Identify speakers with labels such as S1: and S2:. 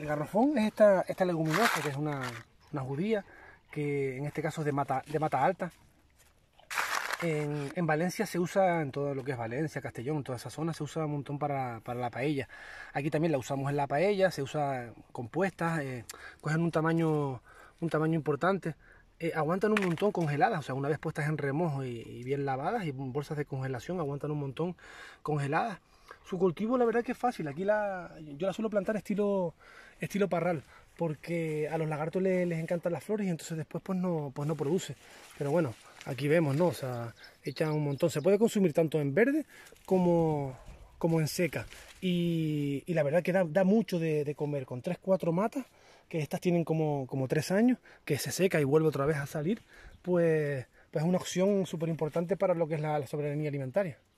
S1: El garrofón es esta, esta leguminosa, que es una, una judía, que en este caso es de mata, de mata alta. En, en, Valencia se usa, en todo lo que es Valencia, Castellón, en toda esa zona, se usa un montón para, para la paella. Aquí también la usamos en la paella, se usa compuestas, eh, cogen un tamaño, un tamaño importante. Eh, aguantan un montón congeladas, o sea, una vez puestas en remojo y, y, bien lavadas y bolsas de congelación, aguantan un montón congeladas. Su cultivo la verdad que es fácil, aquí la, yo la suelo plantar estilo, estilo parral, porque a los lagartos les, encantan las flores y entonces después pues no, pues no produce. Pero bueno, aquí vemos, ¿no? O sea, echa un montón. Se puede consumir tanto en verde como, como en seca. Y, la verdad que da, mucho de, comer, con 3-4 matas, que estas tienen como, como 3 años, que se seca y vuelve otra vez a salir, pues, pues es una opción súper importante para lo que es la soberanía alimentaria.